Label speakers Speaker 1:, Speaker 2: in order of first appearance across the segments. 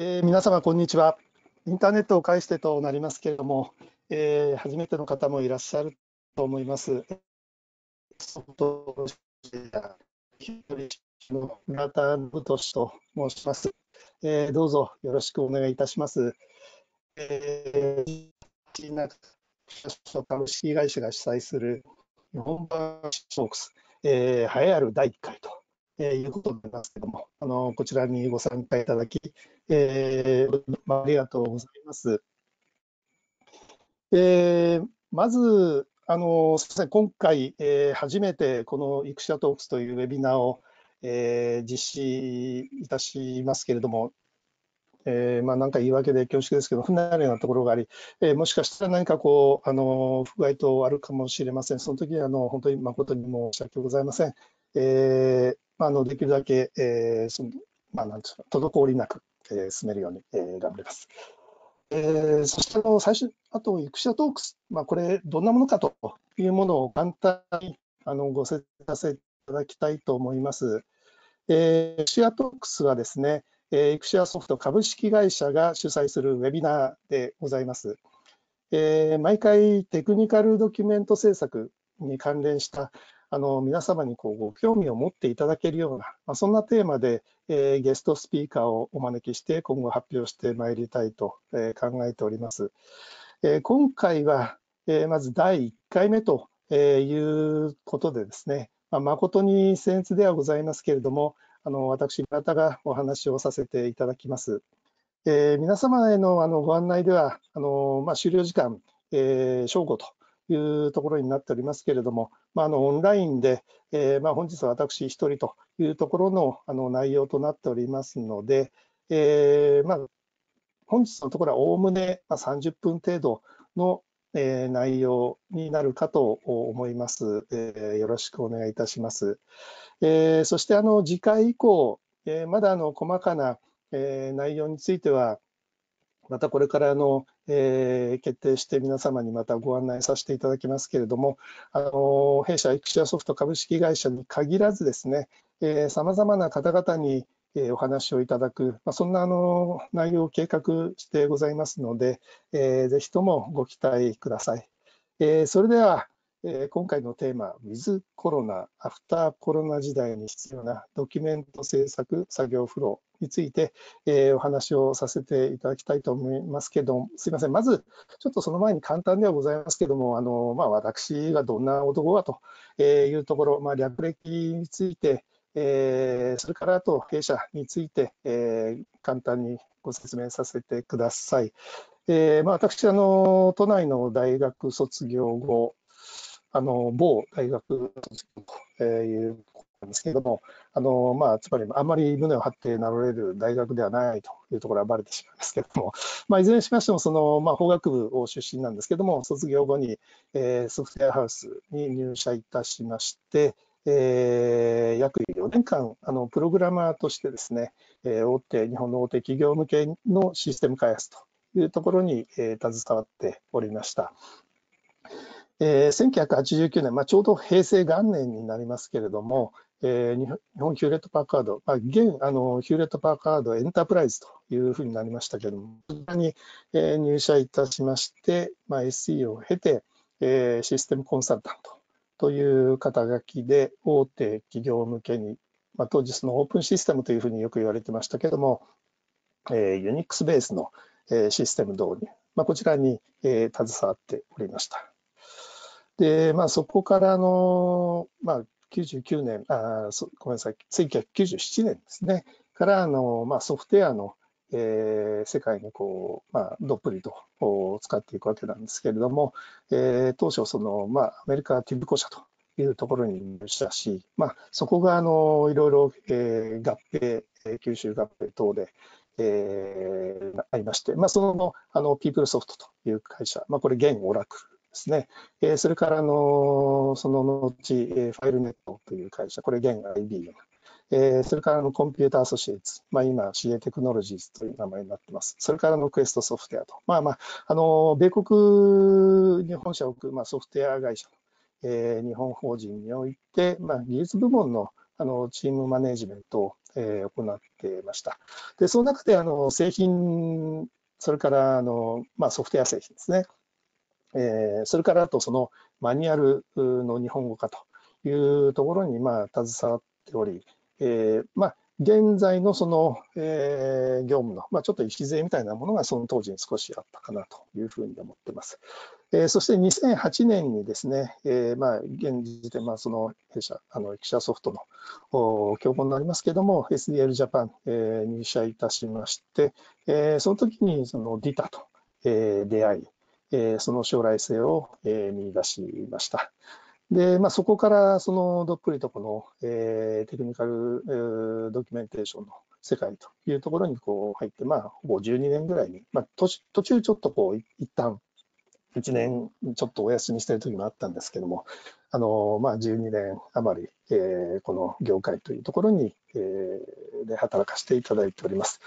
Speaker 1: えー、皆様、こんにちは。インターネットを介してとなりますけれども、えー、初めての方もいらっしゃると思います。村田信と申します、えー、どうぞよろしくお願いいたします。えー、株式会社が主催する日本版ショクス、えー、栄えある第1回とえー、いうことになりますけども、あのこちらにご参加いただき、えー、ありがとうございます。えー、まず、あのすみません今回、えー、初めてこの育者トークスというウェビナーを、えー、実施いたしますけれども、えーまあ、なんか言い訳で恐縮ですけど、不慣れなところがあり、えー、もしかしたら何かこう、あの不具合等あるかもしれません。その時はあの本当に誠に申し訳ございません。えーあのできるだけ、えー、そのまあ、なんですか、滞りなく、えー、進めるように、えー、頑張ります。えー、そしてあの最初、あと、イクシアトークス、まあ、これ、どんなものかというものを簡単にあのご説明させていただきたいと思います。えー、イクシアトークスはですね、えー、イクシアソフト株式会社が主催するウェビナーでございます。えー、毎回、テクニカルドキュメント制作に関連したあの皆様にこうご興味を持っていただけるような、まあ、そんなテーマで、えー、ゲストスピーカーをお招きして今後発表してまいりたいと、えー、考えております。えー、今回は、えまず第1回目ということでですね、まあ、誠に僭越ではございますけれども、あの私、村田がお話をさせていただきます。え皆様へのあのご案内では、あのまあ、終了時間、え正午とというところになっておりますけれども、まあ、あのオンラインで、えー、まあ、本日は私一人というところのあの内容となっておりますので、えー、まあ、本日のところはおおむね30分程度の、え内容になるかと思います。えよろしくお願いいたします。えそしてあの次回以降、えまだあの細かな、え内容については、またこれからあの、えー、決定して皆様にまたご案内させていただきますけれども、あの弊社エクシアソフト株式会社に限らずですね、さまざまな方々に、えお話をいただく、まあ、そんなあの内容を計画してございますので、えー、ぜひともご期待ください。えー、それでは、えー、今回のテーマ、ウィズコロナ、アフターコロナ時代に必要なドキュメント制作作業フロー、について、えー、お話をさせていただきたいと思いますけど、すいません、まず、ちょっとその前に簡単ではございますけども、あのまあ、私がどんな男かというところ、まあ、略歴について、えー、それからあと弊社について、えー、簡単にご説明させてください。えーまあ、私あの、都内の大学卒業後、あの某大学卒業というですけれども、あのまあ、つまりあんまり胸を張って名乗れる大学ではないというところはばれてしまいますけれども、まあ、いずれにしましてもその、まあ、法学部を出身なんですけれども、卒業後に、えー、ソフトウェアハウスに入社いたしまして、えー、約4年間あの、プログラマーとしてですね、えー、大手、日本の大手企業向けのシステム開発というところに、えー、携わっておりました。えー、1989年、まあ、ちょうど平成元年になりますけれども、えー、日本ヒューレット・パーカード、まあ、現あのヒューレット・パーカードエンタープライズというふうになりましたけれども、こちらに、えー、入社いたしまして、まあ、SE を経て、えー、システムコンサルタントという肩書きで大手企業向けに、まあ、当時そのオープンシステムというふうによく言われてましたけれども、えー、ユニックスベースの、えー、システム導入、まあ、こちらに、えー、携わっておりました。で、まあ、そこからの、まあ、99年あ、ごめんなさい、1997年ですね、からあの、まあ、ソフトウェアの、えー、世界にこう、まあ、どっぷりと使っていくわけなんですけれども、えー、当初その、まあ、アメリカティブコ社というところに入社し、し、まあ、そこがあのいろいろ、えー、合併、九州合併等で、えー、ありまして、まあ、その後あの、ピープルソフトという会社、まあ、これ、現オラクルですね、えそれからのその後、えファイルネットという会社、これ現 IBM、えそれからのコンピューターアソシエイツ、まあ、今 CA テクノロジーズという名前になってます。それからのクエストソフトウェアと、まあまあ、あの米国に本社を置く、まあ、ソフトウェア会社、え日本法人において、まあ、技術部門のあのチームマネジメントを、え行ってました。で、その中であの製品、それからあの、まあ、ソフトウェア製品ですね。えー、それからあとそのマニュアルの日本語化というところにまあ携わっており、えー、まあ現在のその、えー、業務の、まあ、ちょっと礎みたいなものがその当時に少しあったかなというふうに思っています。えー、そして2008年にですね、えー、まあ現時点、まあ、その弊社、あの、記者ソフトの競合になりますけれども、SDL ジャパン、えー、入社いたしまして、えー、その時にその DITA と、えー、出会い、えー、その将来性を、えー、見出しました。で、まあ、そこからそのどっぷりとこの、えー、テクニカル、えー、ドキュメンテーションの世界というところにこう入って、まあ、ほぼ12年ぐらいに、まあ、途中ちょっとこう一旦1年ちょっとお休みしてる時もあったんですけども、あのまあ、12年余り、えー、この業界というところに、えー、で働かせていただいております。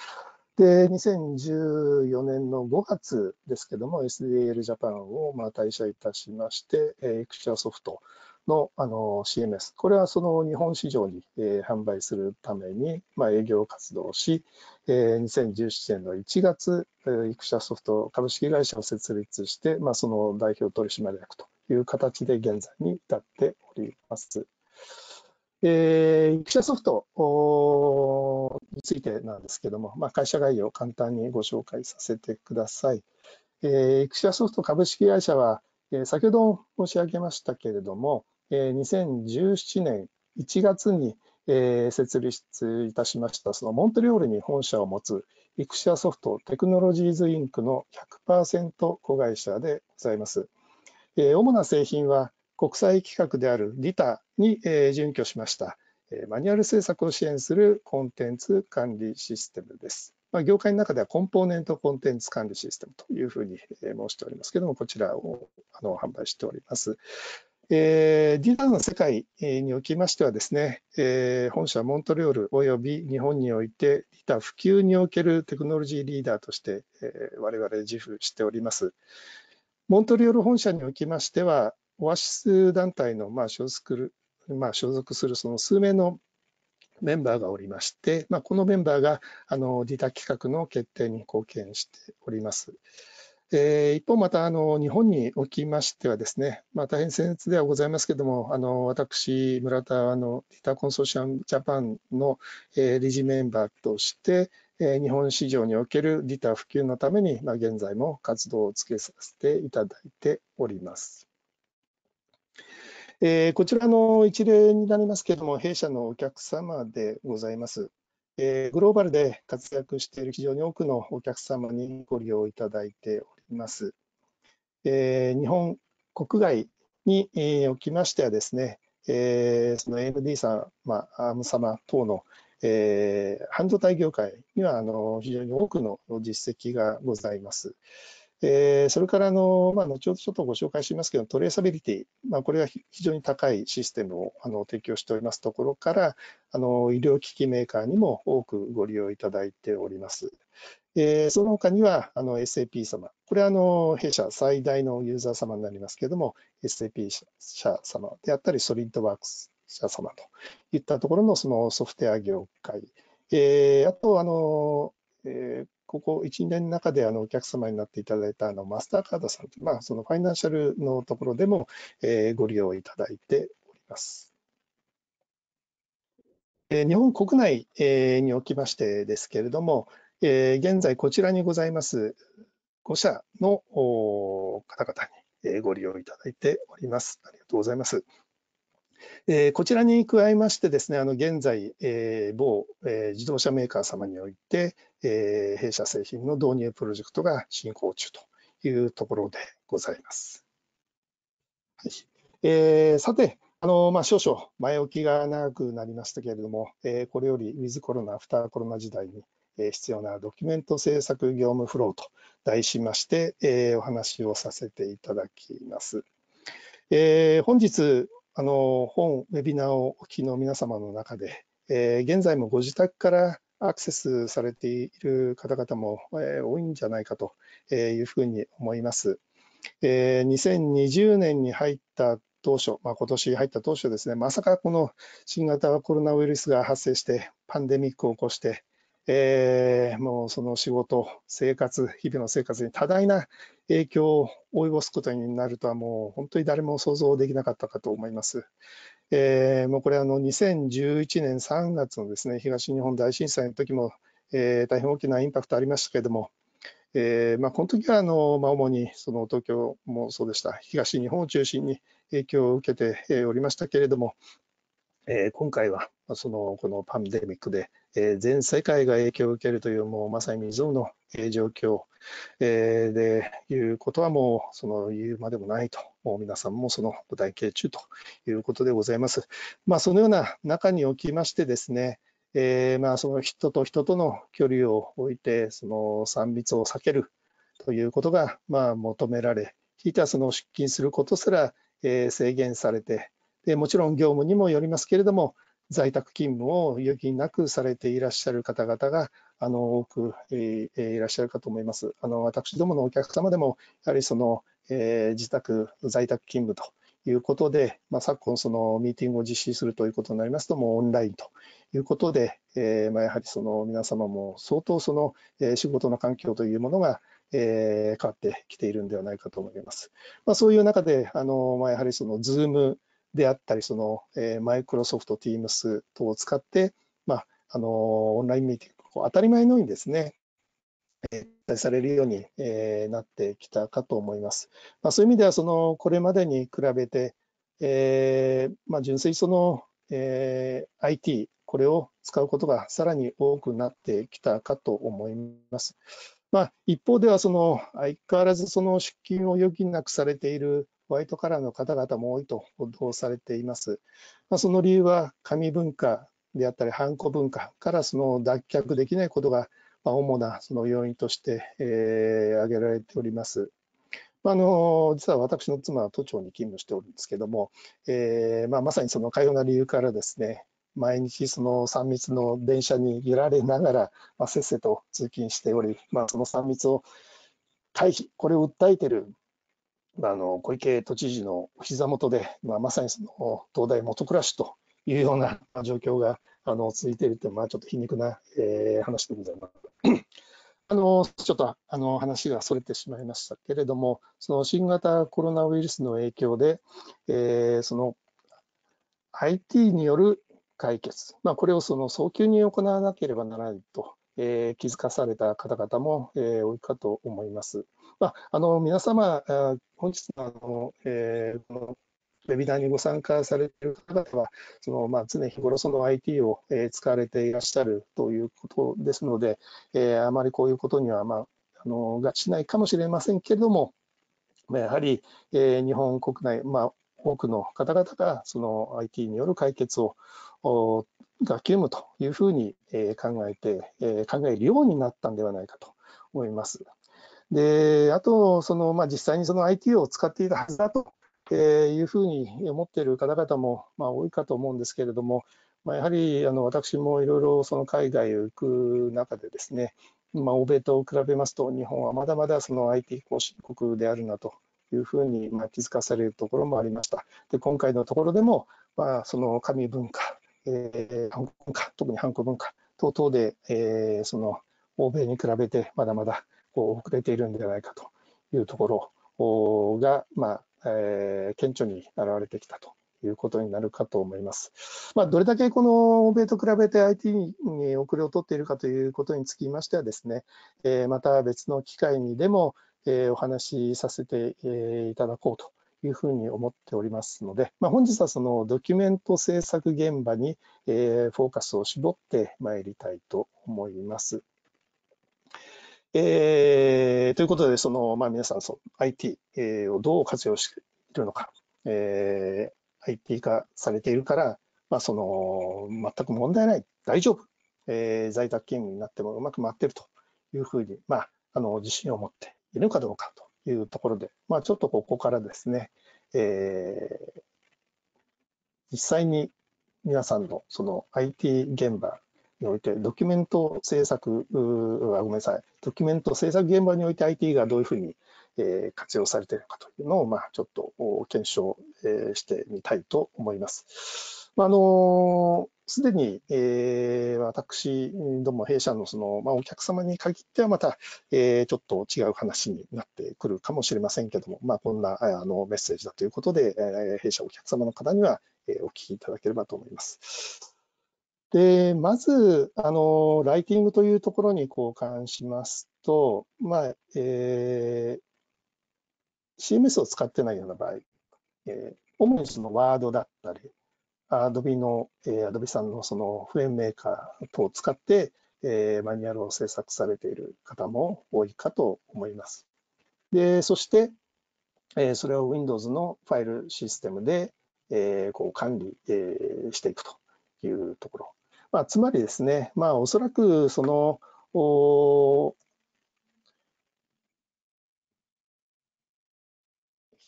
Speaker 1: で、2014年の5月ですけども、SDL ジャパンをまあ退社いたしまして、エクチャーソフトのあの CMS、これはその日本市場に、えー、販売するために、まあ、営業活動をし、えー、2017年の1月、えー、クシャソフト株式会社を設立して、まあ、その代表取締役という形で現在に至っております。えー、育成ソフトについてなんですけども、まあ、会社概要を簡単にご紹介させてください。えー、育成ソフト株式会社は、えー、先ほど申し上げましたけれども、えー、2017年1月に、えー、設立いたしましたそのモントリオールに本社を持つ育クシアソフトテクノロジーズインクの100%子会社でございます。えー、主な製品は、国際規格であるリタに、準拠しました、マニュアル制作を支援するコンテンツ管理システムです。まあ、業界の中ではコンポーネントコンテンツ管理システムというふうに申しておりますけれども、こちらをあの販売しております。ディナーの世界におきましてはですね、本社モントリオールおよび日本においてリタ普及におけるテクノロジーリーダーとして、我々自負しております。モントリオール本社におきましては、オアシス団体のまあ所属まあ、所属するその数名のメンバーがおりまして、まあ、このメンバーがあの DTA 企画の決定に貢献しております。えー、一方、またあの日本におきましてはですね、まあ、大変僭越ではございますけれども、あの私、村田あのディタコンソーシアムジャパンの、えー、理事メンバーとして、えー、日本市場におけるディタ普及のために、まあ、現在も活動をつけさせていただいております。えー、こちらの一例になりますけれども、弊社のお客様でございます。えー、グローバルで活躍している非常に多くのお客様にご利用いただいております。えー、日本国外に、おきましてはですね、えー、その AMD 様、まあ、ARM 様等の、えー、半導体業界にはあの非常に多くの実績がございます。それからあの、まあ、後ほどちょっとご紹介しますけど、トレーサビリティ、まあ、これは非常に高いシステムをあの提供しておりますところから、あの医療機器メーカーにも多くご利用いただいております。えー、その他にはあの SAP 様、これはあの弊社最大のユーザー様になりますけれども、SAP 社様であったり、ソリッドワークス社様といったところのそのソフトウェア業界、えー、あとあの、えーここ1、2年の中であのお客様になっていただいたあのマスターカードさんとまあ、そのファイナンシャルのところでも、えー、ご利用いただいております。えー、日本国内、えー、におきましてですけれども、えー、現在こちらにございます5社の方々にご利用いただいております。ありがとうございます。えー、こちらに加えましてですね、あの現在、えー、某、えー、自動車メーカー様において、えー、弊社製品の導入プロジェクトが進行中というところでございます。はいえー、さて、あのまあ、少々前置きが長くなりましたけれども、えー、これよりウィズコロナ、アフターコロナ時代に必要なドキュメント制作業務フローと題しまして、えー、お話をさせていただきます。えー、本日あの本、ウェビナーをお聞きの皆様の中で、えー、現在もご自宅からアクセスされている方々も、えー、多いんじゃないかというふうに思います。えー、2020年に入った当初、まあ、今年入った当初ですね、まさかこの新型コロナウイルスが発生して、パンデミックを起こして、えー、もうその仕事、生活、日々の生活に多大な影響を及ぼすことになるとはもう本当に誰も想像できなかったかと思います。えー、もうこれあの2011年3月のですね東日本大震災の時も、えー、大変大きなインパクトありましたけれども、えーまあ、この時はあの、まあ、主にその東京もそうでした東日本を中心に影響を受けておりましたけれども、えー、今回はそのこのパンデミックでえ全世界が影響を受けるという、もうまさに未曾有の、状況、えー、でいうことはもうその言うまでもないと、皆さんもそのご体系中ということでございます。まあ、そのような中におきましてですね、えー、まあその人と人との距離を置いて、その3密を避けるということがまあ求められ、ひいてはその出勤することすら、え制限されてで、もちろん業務にもよりますけれども、在宅勤務を余儀なくされていらっしゃる方々があの多く、えー、いらっしゃるかと思います。あの私どものお客様でも、やはりその、えー、自宅、在宅勤務ということで、まあ、昨今、そのミーティングを実施するということになりますと、もうオンラインということで、えー、まあ、やはりその皆様も相当その、え仕事の環境というものが、え変わってきているんではないかと思います。まあ、そういう中で、あのまやはりその Zoom であったり、その、えー、マイクロソフト Teams 等を使って、まあ、あのー、オンラインミーティング、当たり前のようにですね、えー、されるように、えー、なってきたかと思います。まあ、そういう意味では、その、これまでに比べて、えー、まあ、純粋その、えー、IT、これを使うことがさらに多くなってきたかと思います。まあ、一方ではその相変わらずその出勤を余儀なくされているホワイトカラーの方々も多いと報道されています。まあ、その理由は紙文化であったり、ハンコ文化からその脱却できないことが、ま主なその要因として、えー、挙げられております。あの実は私の妻は都庁に勤務しておるんですけども、えーまあ、まさにそのかような理由からですね、毎日その3密の電車に揺られながら、まあ、せっせと通勤しており、まあ、その3密を回避、これを訴えているあの小池都知事の膝元で、まあ、まさにその東大元暮らしというような 状況があの続いているという、ちょっと皮肉な、えー、話でございます。あのちょっとあの話がそれてしまいましたけれども、その新型コロナウイルスの影響で、えー、その IT による解決、まあ、これをその早急に行わなければならないとえー、気づかされた方々も、えー、多いかと思います。まあ、あの皆様、本日のあの、えー、このウェビナーにご参加されている方々は、そのまあ、常日頃その IT を、えー、使われていらっしゃるということですので、えー、あまりこういうことには、まあ、あの合致しないかもしれませんけれども、やはり、えー、日本国内、まあ、多くの方々がその IT による解決をが急務というふうに、え考えて、え考えるようになったんではないかと思います。で、あと、その、まあ、実際にその IT を使っていたはずだというふうに思っている方々も、まあ、多いかと思うんですけれども、まあ、やはり、あの、私もいろいろその海外を行く中でですね、まあ、欧米と比べますと、日本はまだまだその IT 後進国であるなというふうに、まあ、気づかされるところもありました。で、今回のところでも、まあ、その紙文化えー、ハ文化、特に韓国文化等々で、えー、その欧米に比べてまだまだこう遅れているんではないかというところが、まあえー、顕著に現れてきたということになるかと思います。まあ、どれだけこの欧米と比べて IT に遅れを取っているかということにつきましてはですね、えー、また別の機会にでも、えー、お話しさせて、えー、いただこうとというふうに思っておりますので、まあ、本日はそのドキュメント制作現場に、えフォーカスを絞ってまいりたいと思います。えー、ということで、その、まあ、皆さんその IT、えをどう活用しているのか、えー、IT 化されているから、まあ、その全く問題ない、大丈夫、えー、在宅勤務になってもうまく回っているというふうに、まあ、あの自信を持っているのかどうかというところで、まあ、ちょっとここからですね、えー、実際に皆さんのその IT 現場において、ドキュメント制作、ごめんなさい、ドキュメント制作現場において IT がどういうふうに、え活用されているのかというのを、まあ、ちょっと検証、えしてみたいと思います。あのすでに、えー、私ども弊社のその、まあ、お客様に限ってはまた、えー、ちょっと違う話になってくるかもしれませんけども、まあ、こんなあのメッセージだということで、えー、弊社お客様の方には、えー、お聞きいただければと思います。でまずあの、ライティングというところに交換しますと、まあえー、CMS を使ってないような場合、えー、主にそのワードだったり、アドビの、えー、a さんのそのフレームメーカー等を使って、えー、マニュアルを制作されている方も多いかと思います。で、そして、えー、それを Windows のファイルシステムで、えー、こう管理、えー、していくというところ。まあ、つまりですね、まあ、おそらくその、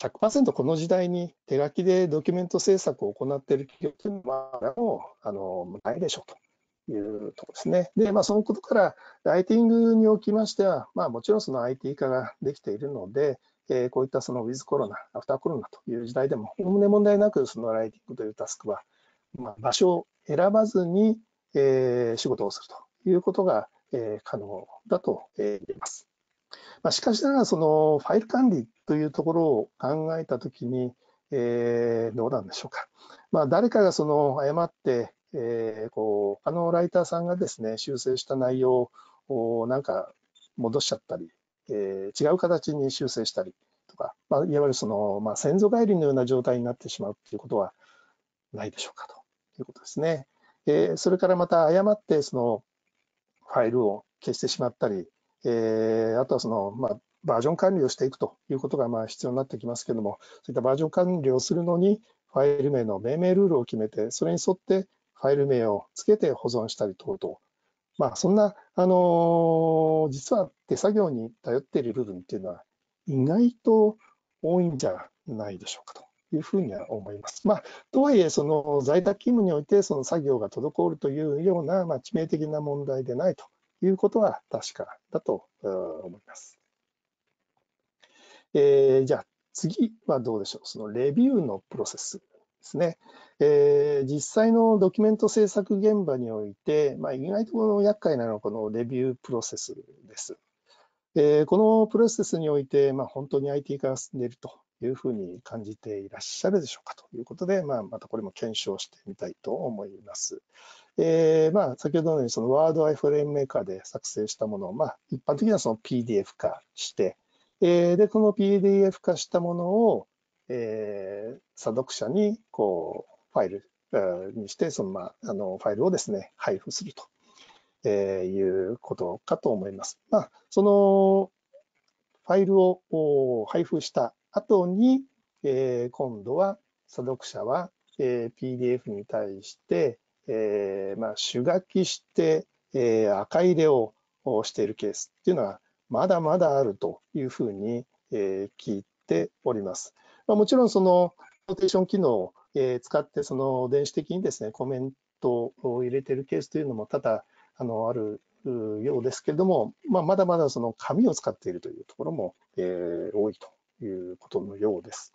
Speaker 1: 100%この時代に手書きでドキュメント制作を行っている企業というのはもうあのないでしょうと。いうところですね。で、まあ、そのことから、ライティングにおきましては、まあ、もちろんその IT 化ができているので、えー、こういったそのウィズコロナ、アフターコロナという時代でも、おおむね問題なく、そのライティングというタスクは、まあ、場所を選ばずに、えー、仕事をするということが、えー、可能だと言えます。まあ、しかしながら、そのファイル管理というところを考えたときに、えー、どうなんでしょうか。まあ、誰かがその誤って、えー、こう、あのライターさんがですね、修正した内容をなんか戻しちゃったり、えー、違う形に修正したりとか、まあ、いわゆるその、まあ、先祖返りのような状態になってしまうということはないでしょうかということですね。えー、それからまた誤ってそのファイルを消してしまったり、えー、あとはその、まあ、バージョン管理をしていくということがまあ必要になってきますけども、そういったバージョン管理をするのに、ファイル名の命名ルールを決めて、それに沿ってファイル名をつけて保存したり等々、まあ、そんな、あのー、実は手作業に頼っている部分っていうのは、意外と多いんじゃないでしょうかというふうには思います。まあ、とはいえ、その在宅勤務において、その作業が滞るというような、まあ、致命的な問題でないということは確かだと思います。えー、じゃあ次はどうでしょう。そのレビューのプロセスですね。えー、実際のドキュメント制作現場において、まあ、意外とこの厄介なのはこのレビュープロセスです。えー、このプロセスにおいて、まあ、本当に IT 化が進んでいるというふうに感じていらっしゃるでしょうかということで、まあ、またこれも検証してみたいと思います。えー、まあ、先ほどのようにそのワードアイフレームメーカーで作成したものを、まあ、一般的にはその PDF 化して、えー、で、この PDF 化したものを、えー、査読者に、こう、ファイルにして、その、まあ、あの、ファイルをですね、配布すると、えいうことかと思います。まあ、その、ファイルを配布した後に、えー、今度は、査読者は、えー、PDF に対して、えー、まあ、手書きして、えー、赤入れをしているケースっていうのはまだまだあるというふうに、えー、聞いております。まあ、もちろんそのノーテーション機能を、えー、使ってその電子的にですねコメントを入れているケースというのも多々あのあるようですけれども、まあ、まだまだその紙を使っているというところも、えー、多いということのようです。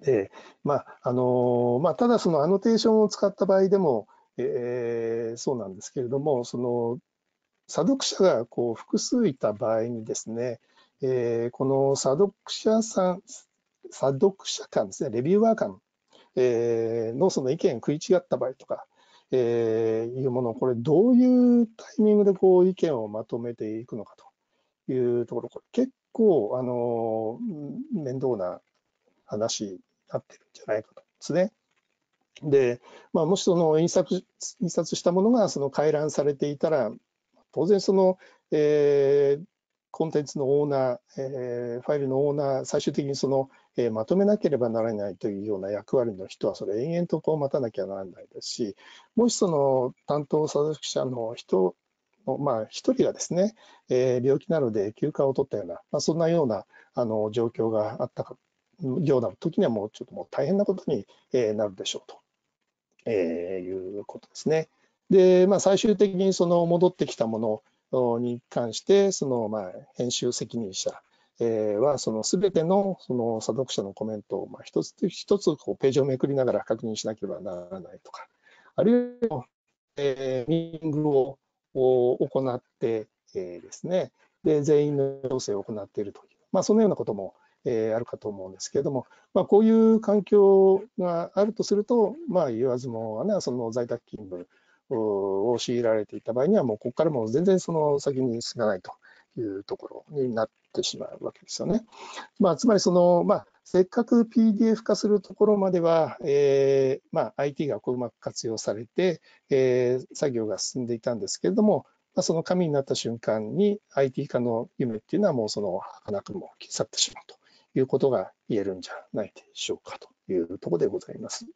Speaker 1: でまああのまあ、ただそのアノテーションを使った場合でも、えー、そうなんですけれども、その査読者がこう複数いた場合にですね、えー、この査読者さん、査読者間ですね、レビューワー間、えのその意見食い違った場合とか、えー、いうものを、これ、どういうタイミングでこう意見をまとめていくのかというところ、これ結構、あの面倒な話になってるんじゃないかとですね。で、まあ、もしその印刷印刷したものがその回覧されていたら、当然その、えー、コンテンツのオーナー、えー、ファイルのオーナー、最終的にその、えー、まとめなければならないというような役割の人は、それ延々とこう待たなきゃならないですし、もしその担当作者の人まあ、1人がですね、えー、病気なので休暇を取ったような、まあ、そんなようなあの状況があったような時には、もうちょっともう大変なことになるでしょうと。えー、いうことですね。で、まあ、最終的にその戻ってきたものに関して、そのまあ編集責任者は、その全てのその査読者のコメントをまあ一つ一つこうページをめくりながら確認しなければならないとか、あるいは、えー、ミーティングを行って、えー、ですね、で全員の要請を行っているという、まあ、そのようなこともえー、あるかと思うんですけれども、まあ、こういう環境があるとすると、まあ、言わずもがな、その在宅勤務を強いられていた場合には、もうここからもう全然その先に進まないというところになってしまうわけですよね。まあ、つまりその、まあ、せっかく PDF 化するところまでは、えーまあ、IT がこううまく活用されて、えー、作業が進んでいたんですけれども、まあ、その紙になった瞬間に IT 化の夢っていうのはもうその儚くも消さってしまうと。いうことが言えるんじゃないでしょうかというところでございます。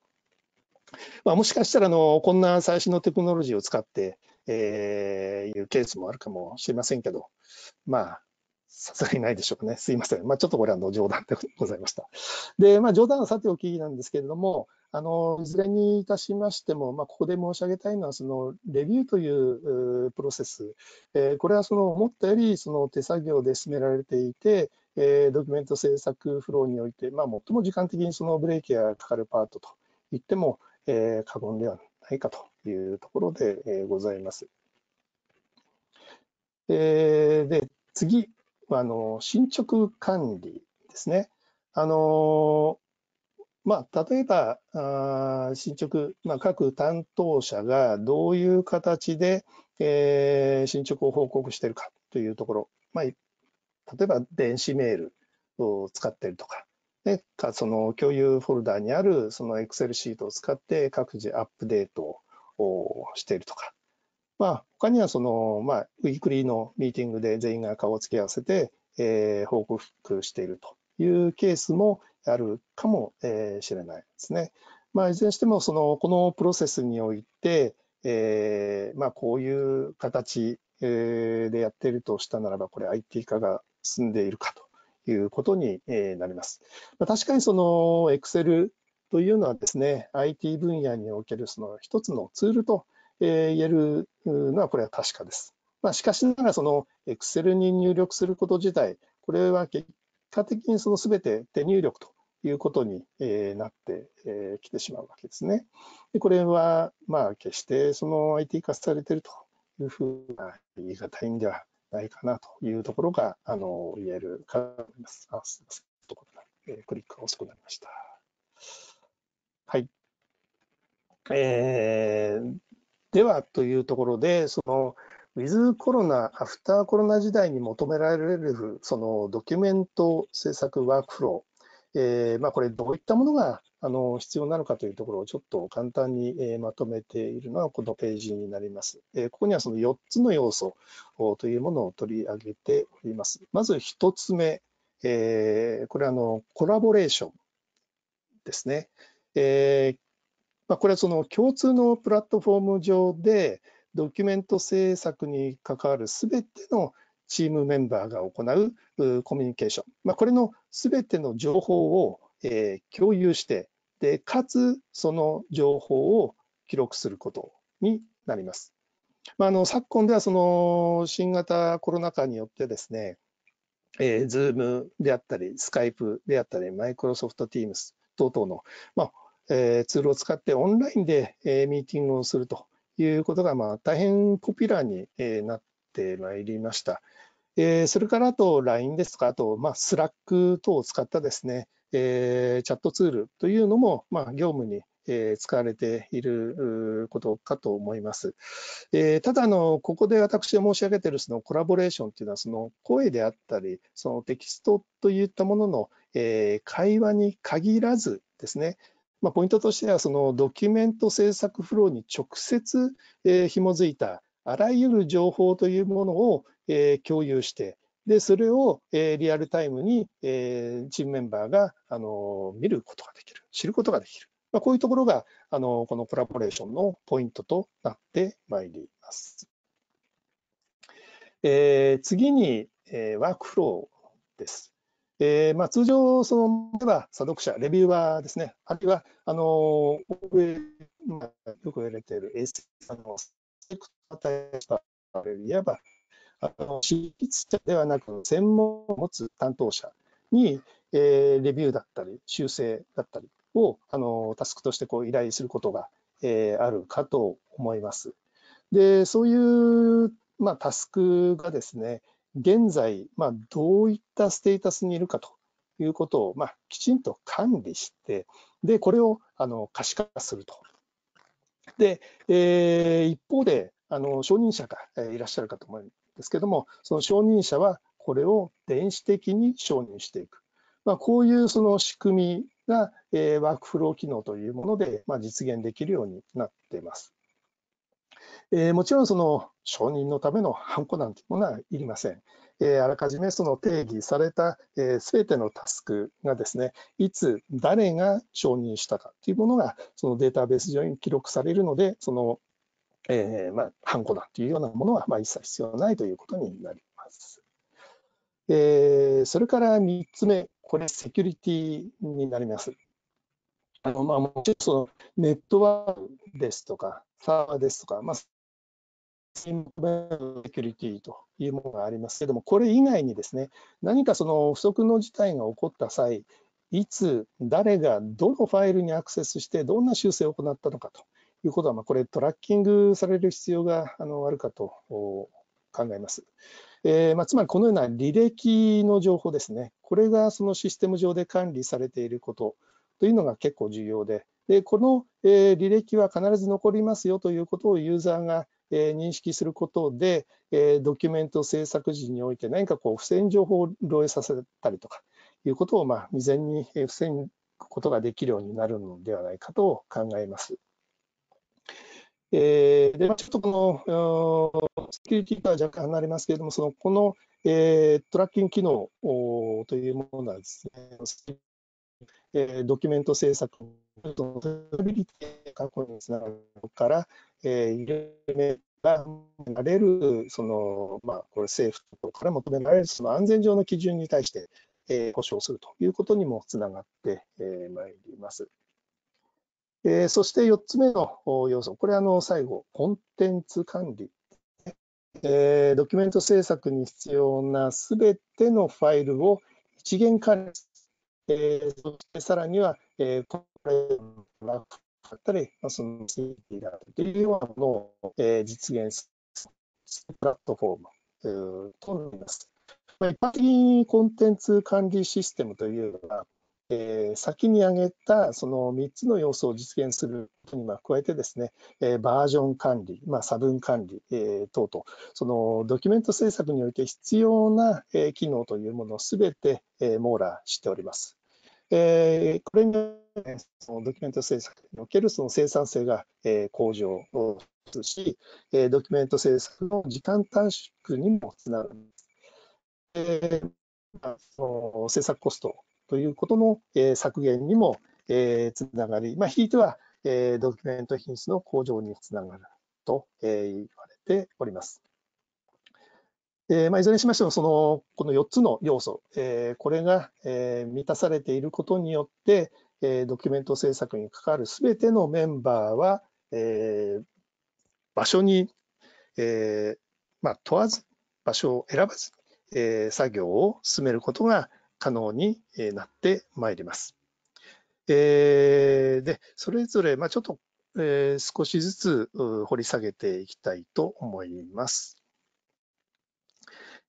Speaker 1: まあ、もしかしたらのこんな最新のテクノロジーを使って、えー、いうケースもあるかもしれませんけど、まあ、さすがにないでしょうかね。すいません。まあ、ちょっとこれはの冗談でございました。で、まあ、冗談はさておきなんですけれども、あのいずれにいたしましても、まあ、ここで申し上げたいのは、そのレビューというプロセス、えー、これはその思ったよりその手作業で進められていて、えー、ドキュメント制作フローにおいて、まあ、最も時間的にそのブレーキがかかるパートといっても、えー、過言ではないかというところで、えー、ございます。えー、で次はあの進捗管理ですね。あのまあ、例えばあ進捗、まあ、各担当者がどういう形で、えー、進捗を報告しているかというところ、まあ、例えば電子メールを使っているとか、でかその共有フォルダにあるその Excel シートを使って各自アップデートをしているとか、まあ、他にはその、まあ、ウィークリーのミーティングで全員が顔を付き合わせて、えー、報告しているというケースも、あるかもしれないですね。まあ、いずれにしてもそのこのプロセスにおいて、えーまあ、こういう形でやっているとしたならばこれ IT 化が進んでいるかということになります。まあ、確かにその Excel というのはですね IT 分野におけるその一つのツールと言えるのはこれは確かです。まあ、しかしながらその Excel に入力すること自体これは結果的にその全て手入力ということになってきてしまうわけですね。でこれは、まあ、決してその IT 化されているというふうな言い難いんではないかなというところが、あの、言えるかと思います。あ、すみません。ところえー、クリックが遅くなりました。はい。えー、ではというところで、その、ウィズコロナ、アフターコロナ時代に求められるそのドキュメント制作ワークフロー、えーまあ、これ、どういったものがあの必要なのかというところをちょっと簡単に、えー、まとめているのがこのページになります。えー、ここにはその4つの要素というものを取り上げております。まず1つ目、えー、これはのコラボレーションですね。えーまあ、これはその共通のプラットフォーム上で、ドキュメント制作に関わるすべてのチームメンバーが行うコミュニケーション、まあ、これのすべての情報を、え共有してで、かつその情報を記録することになります。まあ、あの昨今ではその新型コロナ禍によってですね、えー、Zoom であったり、Skype であったり、Microsoft Teams 等々の、まあえー、ツールを使ってオンラインで、えー、ミーティングをするということが、まあ、大変ポピュラーになってまいりました。えそれからあと LINE ですか、あと、まあ、Slack 等を使ったですね、えチャットツールというのも、まあ、業務に、使われていることかと思います。えただあの、ここで私が申し上げているそのコラボレーションというのは、その声であったり、そのテキストといったものの、え会話に限らずですね、まあ、ポイントとしてはそのドキュメント制作フローに直接、えー、紐づいたあらゆる情報というものを、えー、共有してでそれを、えー、リアルタイムに、えー、チームメンバーが、あの見ることができる知ることができる、まあ、こういうところが、あのこのコラボレーションのポイントとなってまいります。えー、次に、えー、ワークフローです。えーまあ、通常、そのでは、査読者、レビューはーですね、あるいは、あのよく言われている AC さんのスペクターいわば、あの執筆者ではなく、専門を持つ担当者に、えー、レビューだったり、修正だったりを、あのタスクとしてこう依頼することが、えー、あるかと思います。で、そういう、まあ、タスクがですね、現在、まあ、どういったステータスにいるかということを、まあ、きちんと管理して、で、これをあの可視化すると。で、えー、一方で、あの承認者が、えいらっしゃるかと思うんですけども、その承認者はこれを電子的に承認していく。まあ、こういうその仕組みが、えー、ワークフロー機能というもので、まあ、実現できるようになっています。えー、もちろんその承認のためのハンコなんていうものはいりません。えー、あらかじめその定義されたすべ、えー、てのタスクがですね、いつ誰が承認したかというものがそのデータベース上に記録されるので、その、えー、まあ、ハンコなんていうようなものはまあ一切必要ないということになります。えー、それから3つ目、これセキュリティになります。あのまあ、もちろんそのネットワークですとか、サーバーですとか、まあ、セキュリティというものがありますけれども、これ以外にですね、何かその不測の事態が起こった際、いつ、誰が、どのファイルにアクセスして、どんな修正を行ったのかということは、まあ、これ、トラッキングされる必要があのあるかと考えます。えー、まあ、つまり、このような履歴の情報ですね、これがそのシステム上で管理されていることというのが結構重要で、でこの、え履歴は必ず残りますよということをユーザーがえ認識することで、えドキュメント制作時において何かこう不正情報を漏洩させたりとかいうことをまあ未然に防ぐことができるようになるのではないかと考えます。えー、でちょっとこのセキュリティとは若干離れますけれども、そのこの、えー、トラッキング機能というものはですね、セキュえー、ドキュメント制作とビリティ確保につながるから、えー、有名がれるその、まあ、これ政府から求められるその安全上の基準に対して、えー、保障するということにもつながってまい、ります。えー、そして4つ目の要素、これあの最後、コンテンツ管理。えー、ドキュメント制作に必要なすべてのファイルを一元管理えー、そしてさらには、えー、コンプだったり、まあ、そのセキュティだったりというようなものを、えー、実現するプラットフォーム、えー、となります。まあ、一般的にコンテンツ管理システムというのは、えー、先に挙げたその3つの要素を実現することに加えてですね、えー、バージョン管理、まあ、差分管理、えー、等々、そのドキュメント制作において必要な、えー、機能というものをすべて、えー、網羅しております。えこれによってそのドキュメント制作におけるその生産性が、え向上をし、えドキュメント制作の時間短縮にもつながる、えー、その制作コストということの、え削減にも、えつながり、まあ、ひいては、えドキュメント品質の向上につながると、え言われております。えーまあ、いずれにしましてもその、この4つの要素、えー、これが、えー、満たされていることによって、えー、ドキュメント制作に関わるすべてのメンバーは、えー、場所に、えーまあ、問わず、場所を選ばず、えー、作業を進めることが可能になってまいります。えー、でそれぞれ、まあ、ちょっと、えー、少しずつ掘り下げていきたいと思います。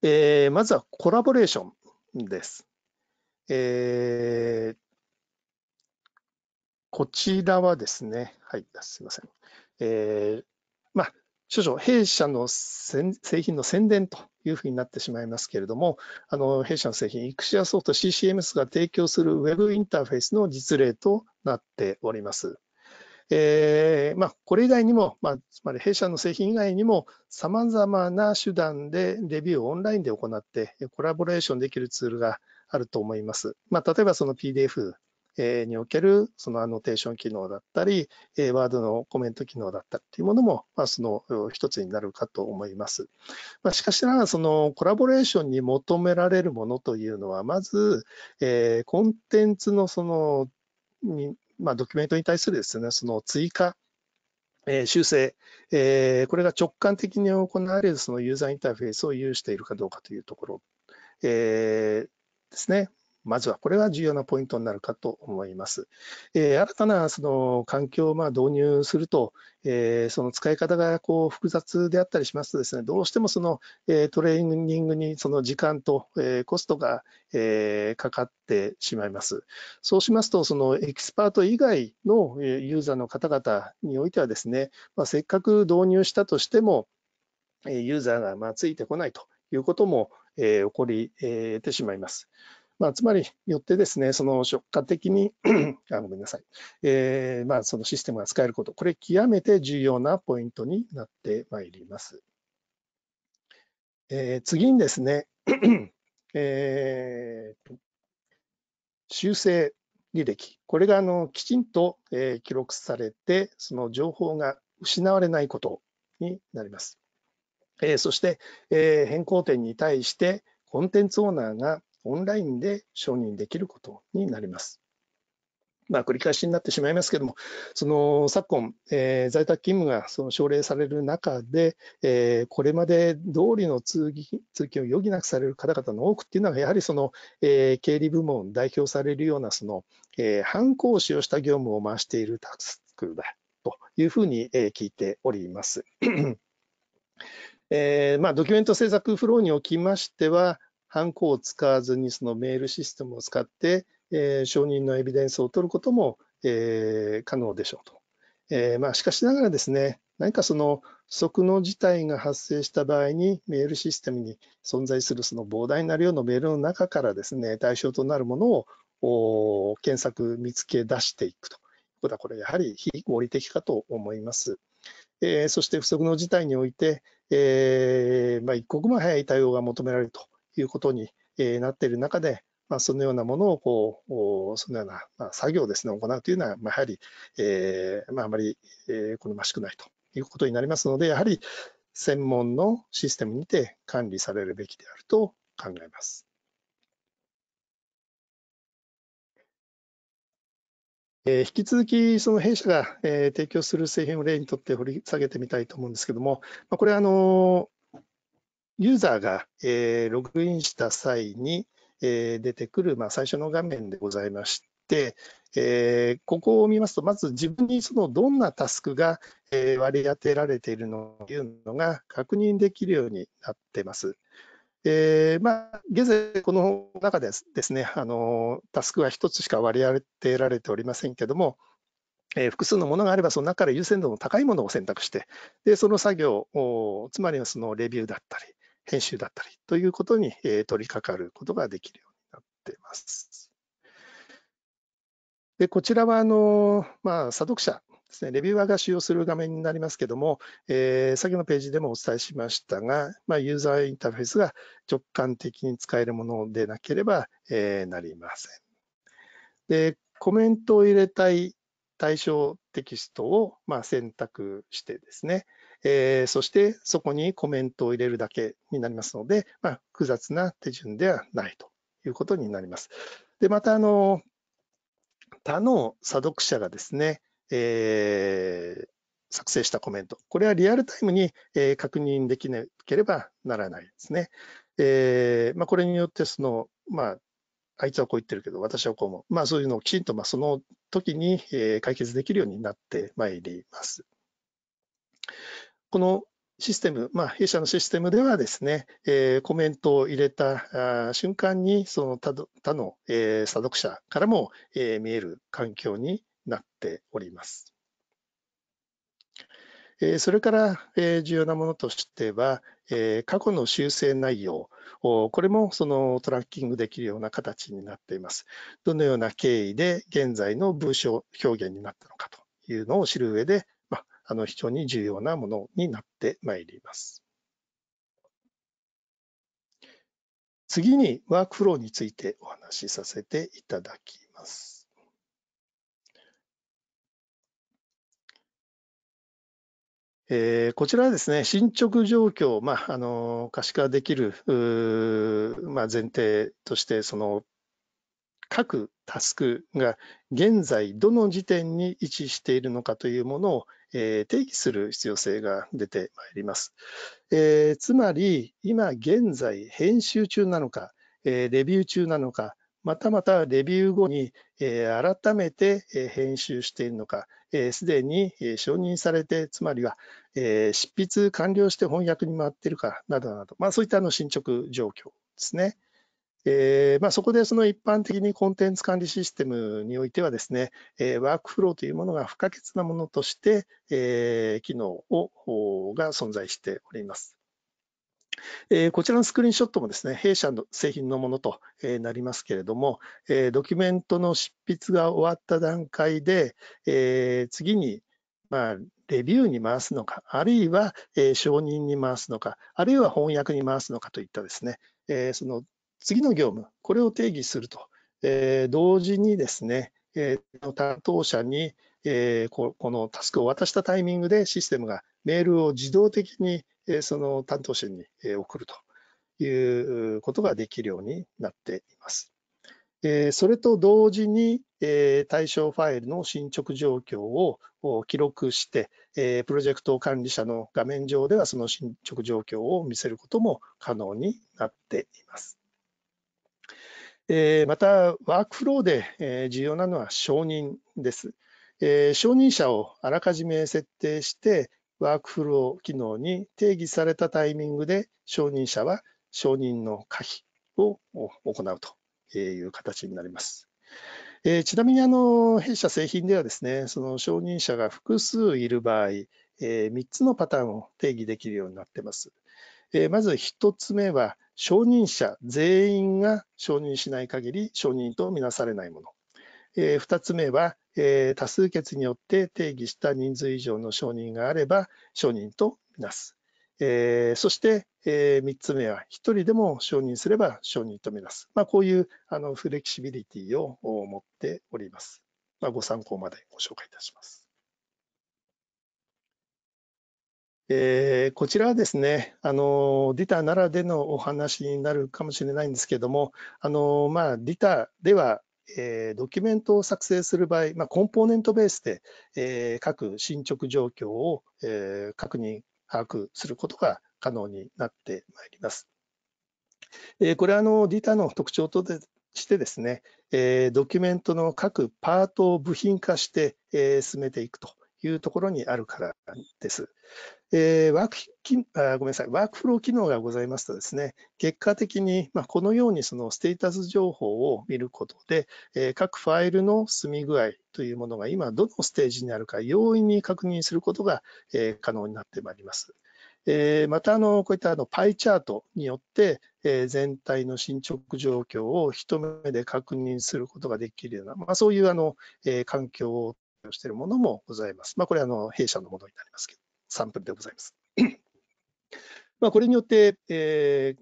Speaker 1: えー、まずはコラボレーションです。えー、こちらはですね、はい、すいません。えー、まあ、少々弊社の製品の宣伝というふうになってしまいますけれども、あの弊社の製品、イクシアソフト CCMS が提供する Web インターフェースの実例となっております。えーまあ、これ以外にも、まあ、つまり弊社の製品以外にも、さまざまな手段でレビューをオンラインで行って、コラボレーションできるツールがあると思います。まあ、例えばその PDF におけるそのアノテーション機能だったり、ワードのコメント機能だったりというものも、まあ、その一つになるかと思います。まあ、しかしながら、そのコラボレーションに求められるものというのは、まず、えー、コンテンツのそのにまあ、ドキュメントに対するですね、その追加、えー、修正、えー、これが直感的に行われるそのユーザーインターフェースを有しているかどうかというところ、えー、ですね。まずはこれが重要なポイントになるかと思います。えー、新たなその環境をまあ導入すると、えー、その使い方がこう複雑であったりしますとですね、どうしてもその、えトレーニングにその時間と、えコストが、えー、かかってしまいます。そうしますと、そのエキスパート以外のユーザーの方々においてはですね、まあ、せっかく導入したとしても、ユーザーがまあついてこないということも、え起こり、えてしまいます。まあ、つまり、よってですね、その職下的に あ、ごめんなさい、えー、まあ、そのシステムが使えること、これ極めて重要なポイントになってまいります。えー、次にですね、えー、修正履歴、これがあのきちんと、えー、記録されて、その情報が失われないことになります。えー、そして、えー、変更点に対して、コンテンツオーナーがオンラインで承認できることになります。まあ、繰り返しになってしまいますけれども、その昨今、えー、在宅勤務がその奨励される中で、えー、これまで通りの通勤通勤を余儀なくされる方々の多くっていうのは、やはりその、えー、経理部門代表されるようなその、えー、犯行を使用した業務を回しているタスクだというふうに、えー、聞いております。えーまあ、ドキュメント制作フローにおきましては、ハンコを使わずにそのメールシステムを使って、えー、承認のエビデンスを取ることも、えー、可能でしょうと。えーまあ、しかしながらですね、何かその不測の事態が発生した場合に、メールシステムに存在するその膨大な量のメールの中からですね、対象となるものを検索、見つけ出していくということは、これやはり非合理的かと思います。えー、そして不測の事態において、えーまあ、一刻も早い対応が求められるということになっている中で、まあ、そのようなものをこうそのような、作業をですね行うというのは、やはり、えーまあ、あまり、好ましくないということになりますのでやはり専門のシステムにて管理されるべきであると考えます。えー、引き続き、その弊社が、えー、提供する製品を例にとって掘り下げてみたいと思うんですけども、まあ、これ、あのユーザーが、えー、ログインした際に、えー、出てくる、まあ、最初の画面でございまして、えー、ここを見ますと、まず自分にそのどんなタスクが、え割り当てられているのというのが確認できるようになってます。えー、まあ、現在、この中でですねあのタスクは1つしか割り当てられておりませんけども、えー、複数のものがあれば、その中から優先度の高いものを選択して、でその作業、つまりそのレビューだったり、編集だったりということに、え取り掛かることができるようになっています。でこちらはあの、まあ、査読者ですね、レビューアーが使用する画面になりますけども、えー、先のページでもお伝えしましたが、まあ、ユーザーインターフェースが直感的に使えるものでなければ、えー、なりません。で、コメントを入れたい対象テキストを、まあ、選択してですね、えー、そしてそこにコメントを入れるだけになりますので、まあ、複雑な手順ではないということになります。で、また、あの、他の査読者がですね、えー、作成したコメント、これはリアルタイムに、え確認できなければならないですね。えーまあ、これによってその、まあ、あいつはこう言ってるけど、私はこう思う。まあ、そういうのをきちんと、まあ、その時に、え解決できるようになってまいります。このシステム、まあ、弊社のシステムではですね、えー、コメントを入れた瞬間に、その他他の、えー、査読者からも、えー、見える環境になっております。えー、それから、えー、重要なものとしては、えー、過去の修正内容、これもそのトラッキングできるような形になっています。どのような経緯で現在の文章表現になったのかというのを知る上で、あの非常に重要なものになってまいります。次にワークフローについてお話しさせていただきます。えー、こちらはですね、進捗状況、まあ、あの可視化できる、まあ、前提として、その各タスクが現在どの時点に位置しているのかというものをえー、定義する必要性が出てまいります。えー、つまり、今現在編集中なのか、えー、レビュー中なのか、またまたレビュー後に、えー、改めて編集しているのか、す、えー、で、に承認されて、つまりは、えー、執筆完了して翻訳に回っているかなどなど、まあ、そういったあの進捗状況ですね。えーまあ、そこでその一般的にコンテンツ管理システムにおいてはですね、えー、ワークフローというものが不可欠なものとして、えー、機能をが存在しております。えー、こちらのスクリーンショットもですね、弊社の製品のものと、えー、なりますけれども、えー、ドキュメントの執筆が終わった段階で、えー、次に、まあ、レビューに回すのか、あるいは、えー、承認に回すのか、あるいは翻訳に回すのかといったですね、えー、その次の業務、これを定義すると、えー、同時にですね、えー、担当者に、えーこ、このタスクを渡したタイミングでシステムがメールを自動的に、えー、その担当者に、えー、送るということができるようになっています。えー、それと同時に、えー、対象ファイルの進捗状況を記録して、えー、プロジェクト管理者の画面上ではその進捗状況を見せることも可能になっています。えまた、ワークフローで、え重要なのは承認です。え承認者をあらかじめ設定して、ワークフロー機能に定義されたタイミングで承認者は承認の可否を行うという形になります。えちなみにあの弊社製品ではですね、その承認者が複数いる場合、え3つのパターンを定義できるようになっています。えまず1つ目は、承認者全員が承認しない限り承認とみなされないもの。えー、2つ目は、えー、多数決によって定義した人数以上の承認があれば承認とみなす。えー、そして、えー、3つ目は、1人でも承認すれば承認とみなす。まあ、こういうあのフレキシビリティを持っております。まあ、ご参考までご紹介いたします。えー、こちらはですね、あの、リタならでのお話になるかもしれないんですけども、あの、まあ、リタでは、えー、ドキュメントを作成する場合、まあ、コンポーネントベースで、えー、各進捗状況を、えー、確認、把握することが可能になってまいります。えー、これはあの、リタの特徴とでしてですね、えー、ドキュメントの各パートを部品化して、えー、進めていくというところにあるからです。ワークあごめんなさい、ワークフロー機能がございますとですね、結果的に、まあ、このようにそのステータス情報を見ることで、えー、各ファイルの進み具合というものが今どのステージにあるか容易に確認することが、えー、可能になってまいります。えまたあの、こういったあのパイチャートによって、え全体の進捗状況を一目で確認することができるような、まあ、そういうあの、え環境をしているものもございます。まあ、これはあの弊社のものになりますけど。サンプルでございます。まあこれによって、えー、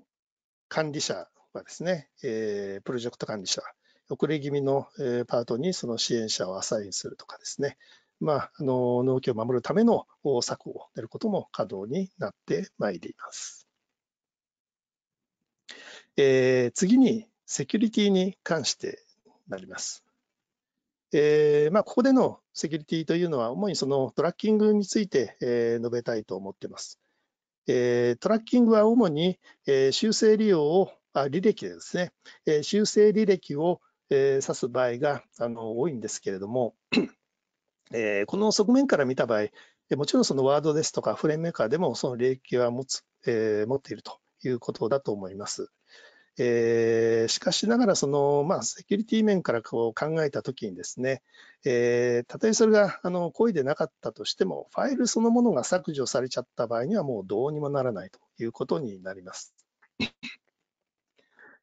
Speaker 1: 管理者はですね、えー、プロジェクト管理者、遅れ気味の、パートにその支援者をアサインするとかですね、まあ、あの農協を守るための策を練ることも可能になってまいります。えー、次にセキュリティに関してなります。えー、まあ、ここでのセキュリティというのは、主にそのトラッキングについて、えー、述べたいと思っています。えー、トラッキングは主に、え修正利用を、あ履歴ですね、え修正履歴を、え指す場合があの多いんですけれども、えこの側面から見た場合、もちろんそのワードですとかフレームメーカーでもその履歴は持つ、え持っているということだと思います。えー、しかしながらその、まあ、セキュリティ面からこう考えたときにですね、えー、たとえそれがあの故意でなかったとしても、ファイルそのものが削除されちゃった場合には、もうどうにもならないということになります。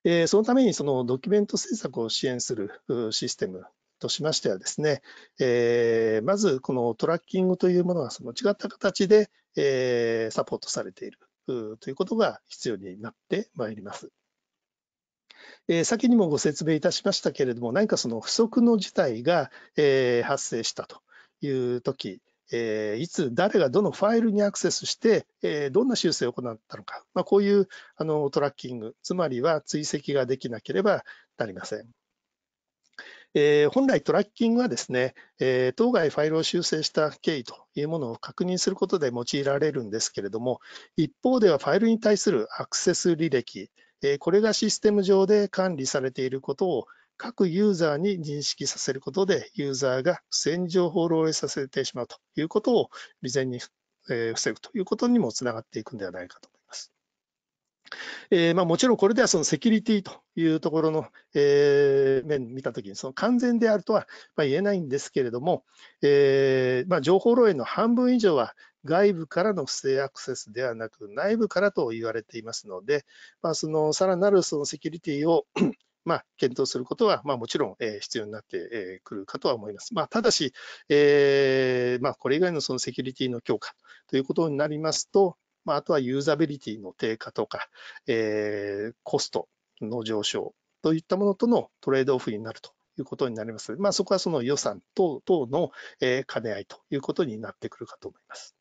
Speaker 1: えー、そのためにそのドキュメント制作を支援するシステムとしましてはですね、えー、まずこのトラッキングというものがその違った形で、えー、サポートされているということが必要になってまいります。えー、先にもご説明いたしましたけれども、何かその不測の事態が、えー、発生したという時、えー、いつ誰がどのファイルにアクセスして、えー、どんな修正を行ったのか、まあ、こういうあのトラッキング、つまりは追跡ができなければなりません。えー、本来トラッキングはですね、え当該ファイルを修正した経緯というものを確認することで用いられるんですけれども、一方ではファイルに対するアクセス履歴、これがシステム上で管理されていることを各ユーザーに認識させることで、ユーザーが不正に情報を漏洩させてしまうということを未然に防ぐということにもつながっていくんではないかと思います。えーまあ、もちろんこれではそのセキュリティというところの、えを面見たときにその完全であるとは、ま言えないんですけれども、えーまあ、情報漏洩の半分以上は外部からの不正アクセスではなく、内部からと言われていますので、まあ、そのさらなるそのセキュリティを まあ、検討することは、まあ、もちろん、えー、必要になってくるかとは思います。まあ、ただし、えーまあ、これ以外のそのセキュリティの強化ということになりますと、まあ、あとはユーザビリティの低下とか、えー、コストの上昇といったものとのトレードオフになるということになります。まあ、そこはその予算等々の、え兼ね合いということになってくるかと思います。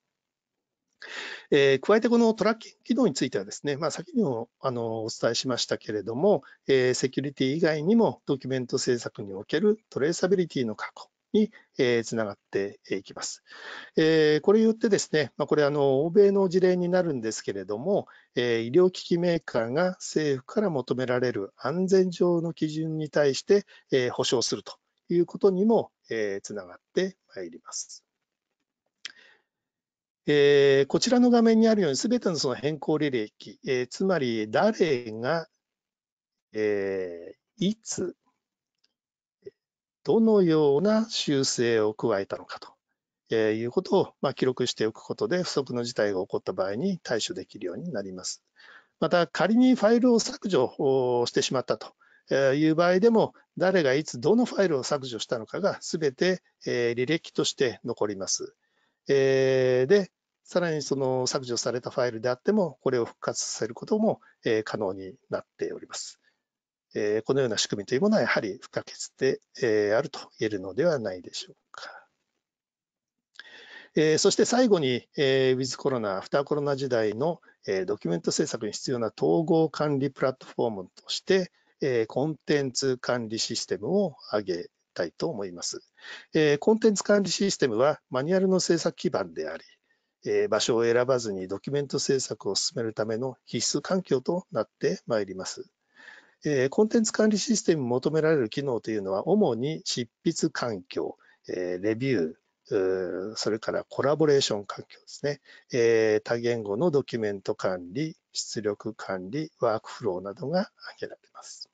Speaker 1: えー、加えてこのトラッキング機能についてはですね、まあ、先にもあのお伝えしましたけれども、えー、セキュリティ以外にもドキュメント制作におけるトレーサビリティの確保に、えー、つながっていきます。えー、これによってですね、まあ、これあの欧米の事例になるんですけれども、えー、医療機器メーカーが政府から求められる安全上の基準に対して、えー、保障するということにも、えー、つながってまいります。えー、こちらの画面にあるように、すべてのその変更履歴、えー、つまり誰が、えー、いつ、どのような修正を加えたのかと、えー、いうことを、まあ、記録しておくことで、不測の事態が起こった場合に対処できるようになります。また、仮にファイルを削除をしてしまったという場合でも、誰がいつどのファイルを削除したのかがすべて履歴として残ります。えー、で、さらにその削除されたファイルであっても、これを復活させることも、えー、可能になっております。えー、このような仕組みというものはやはり不可欠で、えー、あると言えるのではないでしょうか。えー、そして最後に、えー、w i コロナ、アフターコロナ時代の、えー、ドキュメント制作に必要な統合管理プラットフォームとして、えー、コンテンツ管理システムを挙げたいと思います。えコンテンツ管理システムはマニュアルの制作基盤であり、え場所を選ばずにドキュメント制作を進めるための必須環境となってまいります。えコンテンツ管理システムに求められる機能というのは、主に執筆環境、えレビュー、それからコラボレーション環境ですね、え多言語のドキュメント管理、出力管理、ワークフローなどが挙げられます。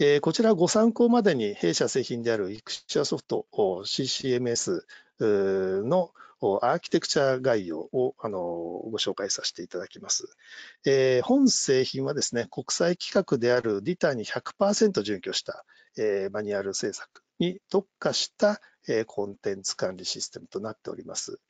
Speaker 1: えー、こちらご参考までに弊社製品であるイクシャソフト CCMS のアーキテクチャ概要をあのご紹介させていただきます、えー、本製品はですね、国際規格である DITA に100%準拠した、えー、マニュアル制作に特化した、えー、コンテンツ管理システムとなっております。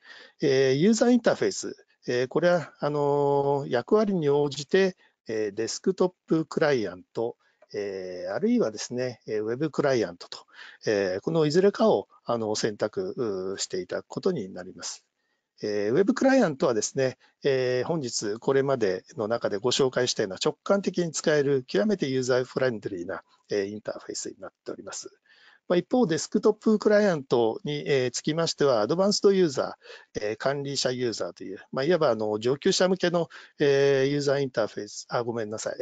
Speaker 1: えー、ユーザーインターフェース、えー、これはあの役割に応じて、えー、デスクトップクライアント、えあるいはですね、ウェブクライアントと、このいずれかをあの選択していただくことになります。ウェブクライアントはですね、本日これまでの中でご紹介したような直感的に使える極めてユーザーフレンドリーな、インターフェースになっております。一方、デスクトップクライアントにつきましては、アドバンストユーザー、管理者ユーザーという、まあ、いわばあの上級者向けのユーザーインターフェース、あごめんなさい、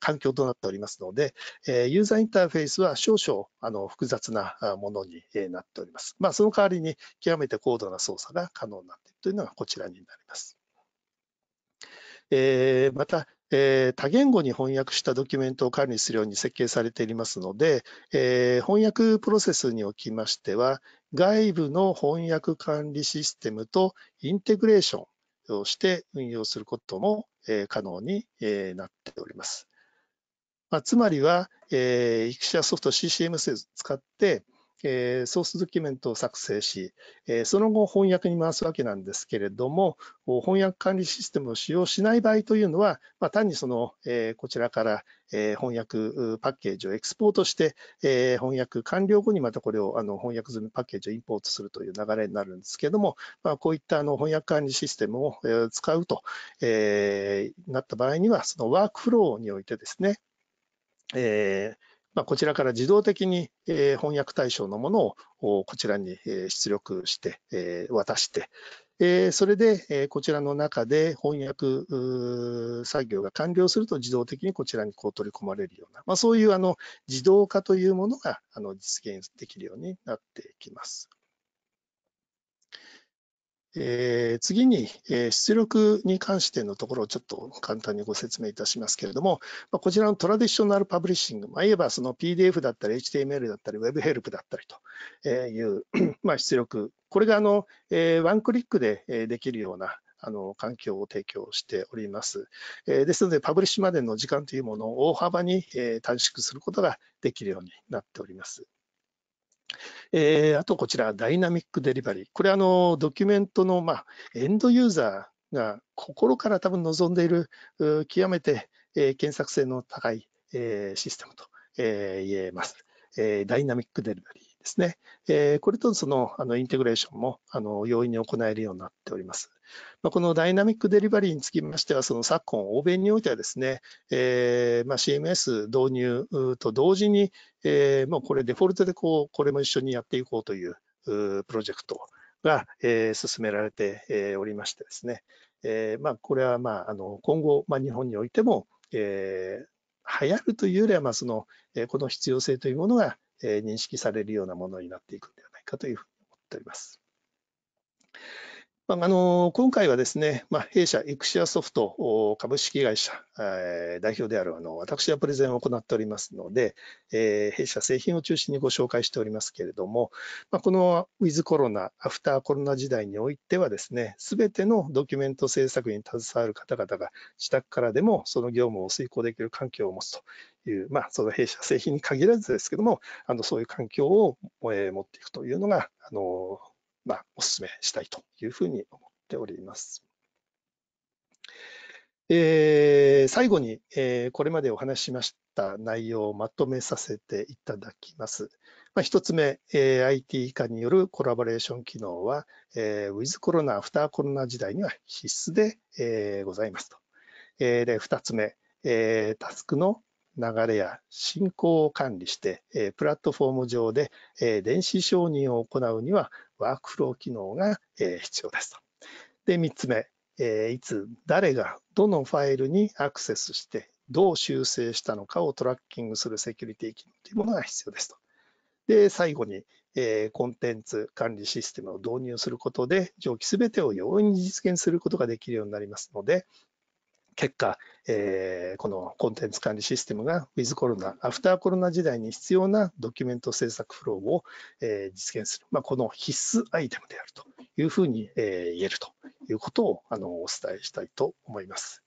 Speaker 1: 環境となっておりますので、ユーザーインターフェースは少々あの複雑なものになっております。まあ、その代わりに極めて高度な操作が可能になっているというのがこちらになります。また、多言語に翻訳したドキュメントを管理するように設計されていますので、翻訳プロセスにおきましては、外部の翻訳管理システムとインテグレーションをして運用することも、可能に、なっております。つまりは、育者ソフト CCM を使って、えー、ソースドキュメントを作成し、えー、その後翻訳に回すわけなんですけれども、翻訳管理システムを使用しない場合というのは、まあ、単にその、えー、こちらから、え翻訳パッケージをエクスポートして、え翻訳完了後にまたこれをあの翻訳済みパッケージをインポートするという流れになるんですけれども、まあ、こういったあの翻訳管理システムを、使うと、えなった場合には、そのワークフローにおいてですね、えー、まあ、こちらから自動的に、え翻訳対象のものをこちらに出力して、え渡して、えそれで、えこちらの中で翻訳作業が完了すると自動的にこちらにこう取り込まれるような、まあ、そういうあの自動化というものがあの実現できるようになってきます。次に、出力に関してのところをちょっと簡単にご説明いたしますけれども、こちらのトラディショナルパブリッシング、まあ、いえばその PDF だったり HTML だったり WebHelp だったりという 出力、これがあの、ワンクリックでできるようなあの環境を提供しております。ですので、パブリッシュまでの時間というものを大幅に、短縮することができるようになっております。えー、あとこちら、ダイナミックデリバリー。これ、あの、ドキュメントの、まあ、エンドユーザーが心から多分望んでいる、極めて、えー、検索性の高い、えー、システムと、えー、言えます。えー、ダイナミックデリバリーですね。えー、これとそのあのインテグレーションもあの容易に行えるようになっております。まこのダイナミックデリバリーにつきましては、その昨今、欧米においてはですね、えーまあ、CMS 導入と同時に、えー、もうこれデフォルトでこうこれも一緒にやっていこうというプロジェクトが、えー、進められて、えー、おりましてですね、えーまあ、これは、まあ、あの今後、まあ、日本においても、えー、流行るというよりは、まあそのえこの必要性というものが、えー、認識されるようなものになっていくんではないかというふうに思っております。まあ、あの今回はですね、まあ、弊社エクシアソフト株式会社、えー、代表であるあの私がプレゼンを行っておりますので、えー、弊社製品を中心にご紹介しておりますけれども、まあ、このウィズコロナ、アフターコロナ時代においてはですね、すべてのドキュメント制作に携わる方々が自宅からでもその業務を遂行できる環境を持つという、まあ、その弊社製品に限らずですけども、あのそういう環境を、えー、持っていくというのが、あのまあ、お勧めしたいというふうに思っております。えー、最後に、えー、これまでお話ししました内容をまとめさせていただきます。まあ、1つ目、えー、IT 化によるコラボレーション機能は、えー、ウィズコロナ、アフターコロナ時代には必須で、えー、ございますと。えー、で2つ目、えー、タスクの流れや進行を管理して、えー、プラットフォーム上で、えー、電子承認を行うには、ワークフロー機能が、え必要ですと。で、3つ目、えいつ、誰が、どのファイルにアクセスして、どう修正したのかをトラッキングするセキュリティ機能というものが必要ですと。で、最後に、えコンテンツ管理システムを導入することで、上記すべてを容易に実現することができるようになりますので、結果、えー、このコンテンツ管理システムがウィズコロナ、アフターコロナ時代に必要なドキュメント制作フローを、えー、実現する、まあ、この必須アイテムであるというふうに、えー、言えるということをあのお伝えしたいと思います。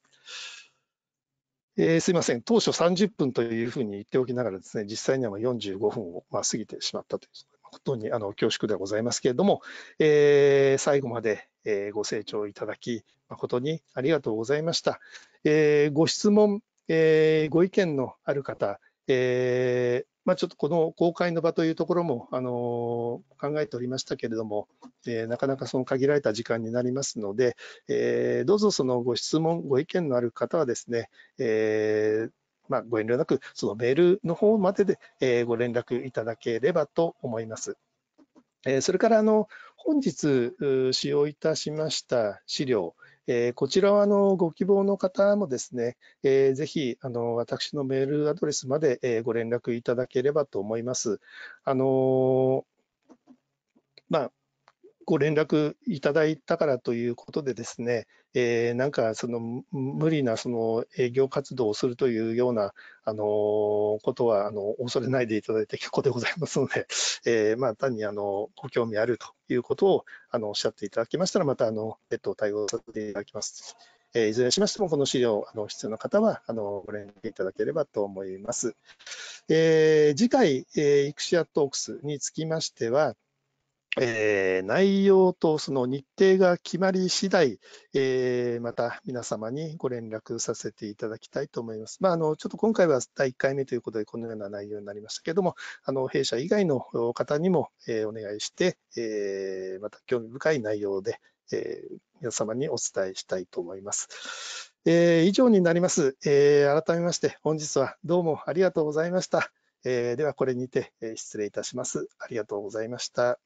Speaker 1: えー、すみません、当初30分というふうに言っておきながらですね、実際には45分を、まあ、過ぎてしまったという、本当にあの恐縮でございますけれども、えー、最後まで、えー、ご清聴いただき誠にありがとうございました。えー、ご質問、えー、ご意見のある方、えーまあ、ちょっとこの公開の場というところも、あの考えておりましたけれども、えー、なかなかその限られた時間になりますので、えー、どうぞそのご質問、ご意見のある方はですね、えー、まあ、ご遠慮なく、そのメールの方までで、えご連絡いただければと思います。えそれからあの本日使用いたしました資料、えこちらはあのご希望の方もですね、えぜひあの私のメールアドレスまで、えご連絡いただければと思います。あのまあ、ご連絡いただいたからということでですね、えー、なんかその無理なその営業活動をするというような、あのことはあの恐れないでいただいて結構でございますので、えー、まあ、単にあのご興味あるということをあのおっしゃっていただきましたら、またあのっと、対応させていただきます。えー、いずれにしましても、この資料、あの必要な方はあのご連絡いただければと思います。え次回、えー、イクシアトークスにつきましては、えー、内容とその日程が決まり次第、えー、また皆様にご連絡させていただきたいと思います。まあ、あのちょっと今回は第1回目ということで、このような内容になりましたけれども、あの弊社以外の方にも、えー、お願いして、えー、また興味深い内容で、えー、皆様にお伝えしたいと思います。えー、以上になります、えー。改めまして本日はどうもありがとうございました。えー、ではこれにて、え失礼いたします。ありがとうございました。